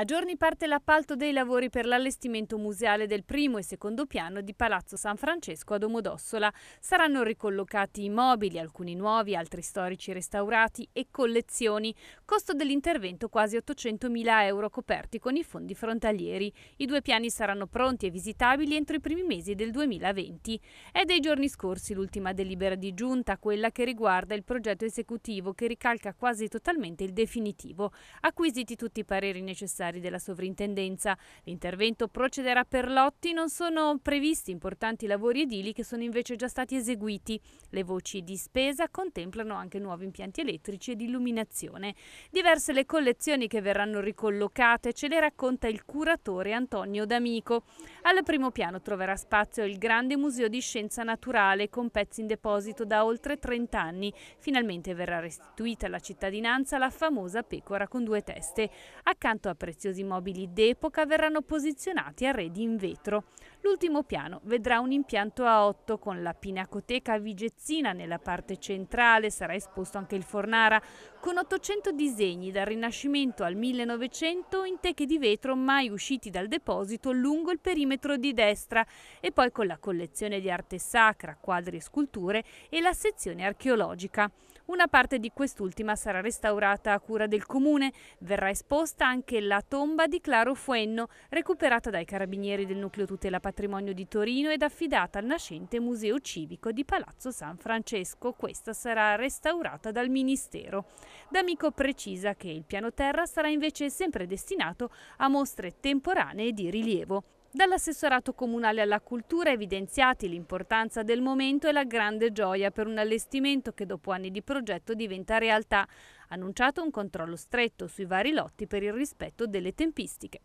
A giorni parte l'appalto dei lavori per l'allestimento museale del primo e secondo piano di Palazzo San Francesco a Domodossola. Saranno ricollocati i mobili, alcuni nuovi, altri storici restaurati e collezioni. Costo dell'intervento quasi 800.000 euro coperti con i fondi frontalieri. I due piani saranno pronti e visitabili entro i primi mesi del 2020. È dei giorni scorsi l'ultima delibera di giunta, quella che riguarda il progetto esecutivo che ricalca quasi totalmente il definitivo. Acquisiti tutti i pareri necessari volontari della sovrintendenza. L'intervento procederà per lotti, non sono previsti importanti lavori edili che sono invece già stati eseguiti. Le voci di spesa contemplano anche nuovi impianti elettrici ed illuminazione. Diverse le collezioni che verranno ricollocate, ce le racconta il curatore Antonio D'Amico. Al primo piano troverà spazio il grande museo di scienza naturale con pezzi in deposito da oltre 30 anni. Finalmente verrà restituita alla cittadinanza la famosa pecora con due teste. Accanto a prezzi preziosi mobili d'epoca verranno posizionati a redi in vetro. L'ultimo piano vedrà un impianto a 8 con la pinacoteca vigezzina nella parte centrale, sarà esposto anche il Fornara, con 800 disegni dal Rinascimento al 1900 in teche di vetro mai usciti dal deposito lungo il perimetro di destra e poi con la collezione di arte sacra, quadri e sculture e la sezione archeologica. Una parte di quest'ultima sarà restaurata a cura del comune, verrà esposta anche la tomba di Claro Fuenno, recuperata dai carabinieri del Nucleo Tutela Patrimonio di Torino ed affidata al nascente Museo Civico di Palazzo San Francesco. Questa sarà restaurata dal Ministero. D'Amico precisa che il piano terra sarà invece sempre destinato a mostre temporanee di rilievo. Dall'assessorato comunale alla cultura evidenziati l'importanza del momento e la grande gioia per un allestimento che dopo anni di progetto diventa realtà, annunciato un controllo stretto sui vari lotti per il rispetto delle tempistiche.